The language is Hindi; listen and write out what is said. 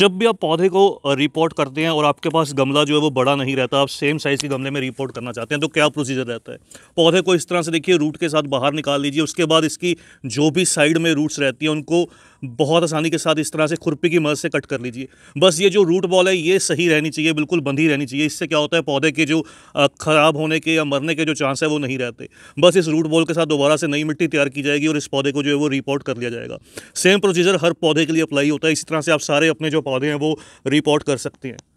जब भी आप पौधे को रिपोर्ट करते हैं और आपके पास गमला जो है वो बड़ा नहीं रहता आप सेम साइज़ के गमले में रिपोर्ट करना चाहते हैं तो क्या प्रोसीजर रहता है पौधे को इस तरह से देखिए रूट के साथ बाहर निकाल लीजिए उसके बाद इसकी जो भी साइड में रूट्स रहती हैं उनको बहुत आसानी के साथ इस तरह से खुरपी की मदद से कट कर लीजिए बस ये जो रूट बॉल है ये सही रहनी चाहिए बिल्कुल बंधी रहनी चाहिए इससे क्या होता है पौधे के जो ख़राब होने के या मरने के जो चांस है वो नहीं रहते बस इस रूट बॉल के साथ दोबारा से नई मिट्टी तैयार की जाएगी और इस पौधे को जो है वो रिपोर्ट कर लिया जाएगा सेम प्रोसीजर हर पौधे के लिए अप्लाई होता है इसी तरह से आप सारे अपने जो पौधे हैं वो रिपोर्ट कर सकती हैं